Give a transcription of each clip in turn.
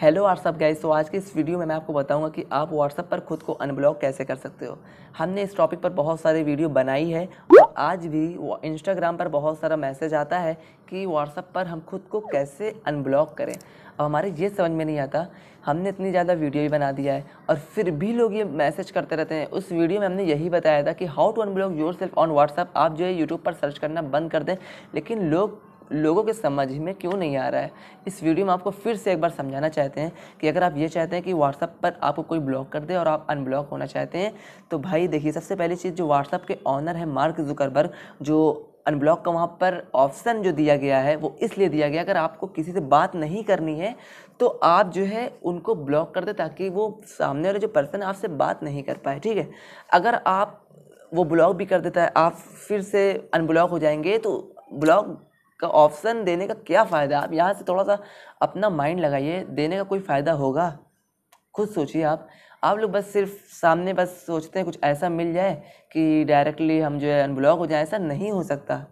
hello what's up guys तो आज के इस वीडियो में मैं आपको बताऊंगा कि आप व्हाट्सअप पर खुद को अनब्लॉक कैसे कर सकते हो हमने इस टॉपिक पर बहुत सारे वीडियो बनाई है और आज भी इंस्टाग्राम पर बहुत सारा मैसेज आता है कि व्हाट्सअप पर हम खुद को कैसे अनब्लॉक करें अब हमारे ये समझ में नहीं आता हमने इतनी ज़्यादा वीडियो भी बना दिया है और फिर भी लोग ये मैसेज करते रहते हैं उस वीडियो में हमने यही बताया था कि how to unblock yourself on WhatsApp आप जो है यूट्यूब पर सर्च करना बंद कर दें लेकिन लोग लोगों के समझ में क्यों नहीं आ रहा है इस वीडियो में आपको फिर से एक बार समझाना चाहते हैं कि अगर आप ये चाहते हैं कि व्हाट्सअप पर आपको कोई ब्लॉक कर दे और आप अनब्लॉक होना चाहते हैं तो भाई देखिए सबसे पहली चीज़ जो व्हाट्सअप के ऑनर है मार्क जुकरबर्ग जो अनब्लॉक का वहाँ पर ऑप्शन जो दिया गया है वो इसलिए दिया गया अगर आपको किसी से बात नहीं करनी है तो आप जो है उनको ब्लॉक कर दें ताकि वो सामने वाले जो पर्सन है आपसे बात नहीं कर पाए ठीक है अगर आप वो ब्लॉक भी कर देता है आप फिर से अनब्लॉक हो जाएंगे तो ब्लॉक का ऑप्शन देने का क्या फ़ायदा आप यहाँ से थोड़ा सा अपना माइंड लगाइए देने का कोई फ़ायदा होगा खुद सोचिए आप आप लोग बस सिर्फ सामने बस सोचते हैं कुछ ऐसा मिल जाए कि डायरेक्टली हम जो है अनब्लॉक हो जाए ऐसा नहीं हो सकता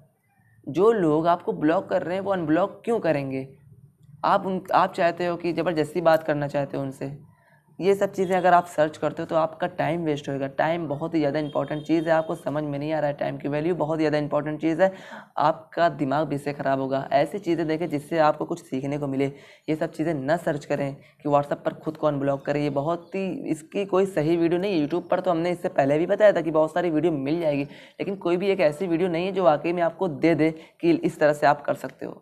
जो लोग आपको ब्लॉक कर रहे हैं वो अनब्लॉक क्यों करेंगे आप उन आप चाहते हो कि ज़बरदस्ती बात करना चाहते हो उनसे ये सब चीज़ें अगर आप सर्च करते हो तो आपका टाइम वेस्ट होएगा टाइम बहुत ही ज़्यादा इंपॉर्टेंट चीज़ है आपको समझ में नहीं आ रहा है टाइम की वैल्यू बहुत ज़्यादा इंपॉर्टेंट चीज़ है आपका दिमाग भी इससे ख़राब होगा ऐसी चीज़ें देखें जिससे आपको कुछ सीखने को मिले ये सब चीज़ें न सर्च करें कि व्हाट्सअप पर खुद को अनब्लॉक करें ये बहुत ही इसकी कोई सही वीडियो नहीं है यूट्यूब पर तो हमने इससे पहले भी बताया था कि बहुत सारी वीडियो मिल जाएगी लेकिन कोई भी एक ऐसी वीडियो नहीं है जो वाकई में आपको दे दे कि इस तरह से आप कर सकते हो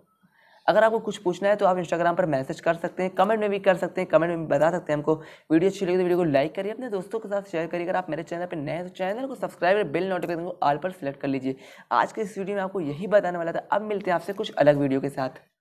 अगर आपको कुछ पूछना है तो आप इंस्टाग्राम पर मैसेज कर सकते हैं कमेंट में भी कर सकते हैं कमेंट में भी बता सकते हैं हमको वीडियो अच्छी लगी तो वीडियो को लाइक करिए अपने दोस्तों के साथ शेयर करिए अगर आप मेरे चैनल पर नए हैं तो चैनल को सब्सक्राइब और बिल नोटिफिकेशन को आल पर सेलेक्ट कर लीजिए आज के इस वीडियो में आपको यही बताने वाला था अब मिलते हैं आपसे कुछ अलग वीडियो के साथ